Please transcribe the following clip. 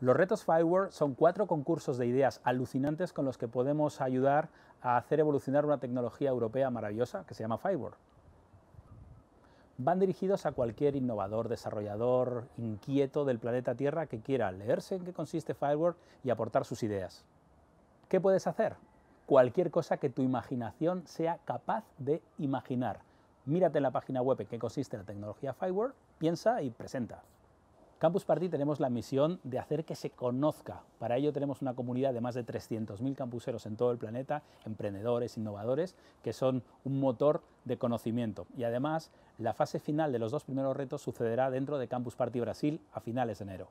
Los retos Fireware son cuatro concursos de ideas alucinantes con los que podemos ayudar a hacer evolucionar una tecnología europea maravillosa que se llama Firewall. Van dirigidos a cualquier innovador, desarrollador, inquieto del planeta Tierra que quiera leerse en qué consiste Fireware y aportar sus ideas. ¿Qué puedes hacer? Cualquier cosa que tu imaginación sea capaz de imaginar. Mírate en la página web en qué consiste la tecnología Fireware, piensa y presenta. Campus Party tenemos la misión de hacer que se conozca. Para ello tenemos una comunidad de más de 300.000 campuseros en todo el planeta, emprendedores, innovadores, que son un motor de conocimiento. Y además, la fase final de los dos primeros retos sucederá dentro de Campus Party Brasil a finales de enero.